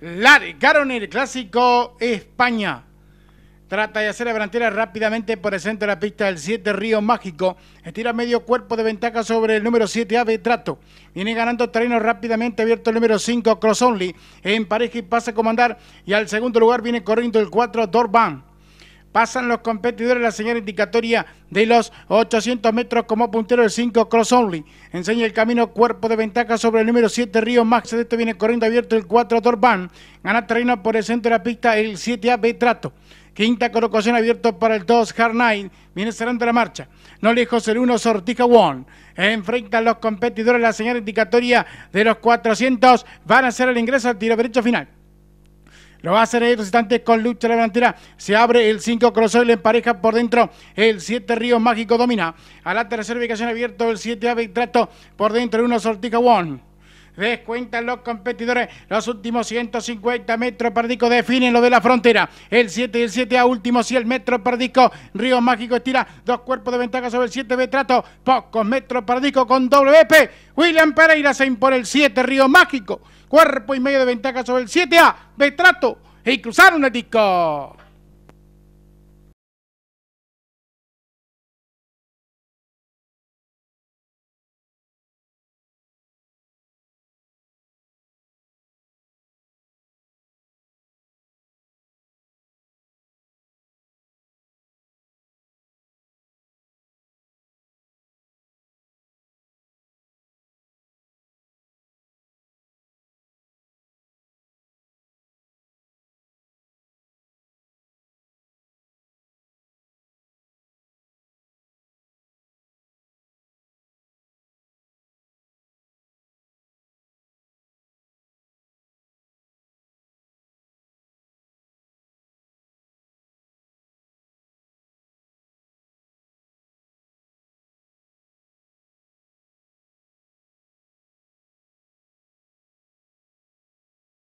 largaron el clásico España. Trata de hacer la delantera rápidamente por el centro de la pista del 7 Río Mágico. Estira medio cuerpo de ventaja sobre el número 7 Ave Trato. Viene ganando terreno rápidamente abierto el número 5 Cross Only. En pareja y pasa a comandar. Y al segundo lugar viene corriendo el 4 Dorban. Pasan los competidores la señal indicatoria de los 800 metros como puntero el 5 Cross Only. Enseña el camino cuerpo de ventaja sobre el número 7 Río Max. este viene corriendo abierto el 4 Torban. Gana terreno por el centro de la pista el 7A trato Quinta colocación abierto para el 2 Hard Nine. Viene cerrando la marcha. No lejos el 1 Sortija One. a los competidores la señal indicatoria de los 400. Van a hacer el ingreso al tiro derecho final. Lo va a hacer el visitante con lucha la delantera. Se abre el 5 Crossoil en pareja por dentro. El 7 Río Mágico domina. A la tercera ubicación abierto el 7 Ave Trato por dentro el 1 Sortica One. Descuentan los competidores los últimos 150 metros Pardico Definen lo de la frontera. El 7 y el 7 a último 100 metros Perdico. Río Mágico estira dos cuerpos de ventaja sobre el 7 b Betrato. Pocos metros perdico con WP. William Pereira se impone el 7 Río Mágico. Cuerpo y medio de ventaja sobre el 7A. Betrato. Y cruzaron el disco.